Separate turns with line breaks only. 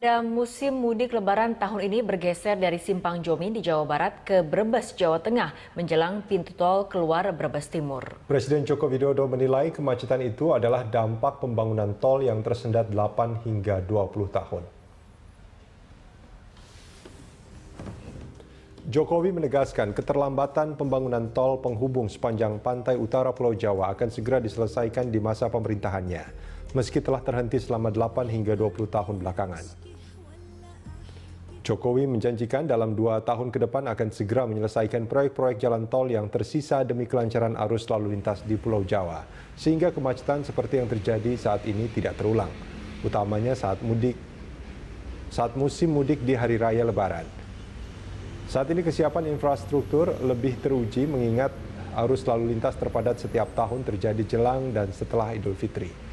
Dan musim mudik lebaran tahun ini bergeser dari Simpang Jomin di Jawa Barat ke Brebes, Jawa Tengah, menjelang pintu tol keluar Brebes Timur.
Presiden Joko Widodo menilai kemacetan itu adalah dampak pembangunan tol yang tersendat 8 hingga 20 tahun. Jokowi menegaskan keterlambatan pembangunan tol penghubung sepanjang pantai utara Pulau Jawa akan segera diselesaikan di masa pemerintahannya, meski telah terhenti selama 8 hingga 20 tahun belakangan. Jokowi menjanjikan dalam dua tahun ke depan akan segera menyelesaikan proyek-proyek jalan tol yang tersisa demi kelancaran arus lalu lintas di Pulau Jawa, sehingga kemacetan seperti yang terjadi saat ini tidak terulang, utamanya saat mudik saat musim mudik di hari raya Lebaran. Saat ini kesiapan infrastruktur lebih teruji mengingat arus lalu lintas terpadat setiap tahun terjadi jelang dan setelah Idul Fitri.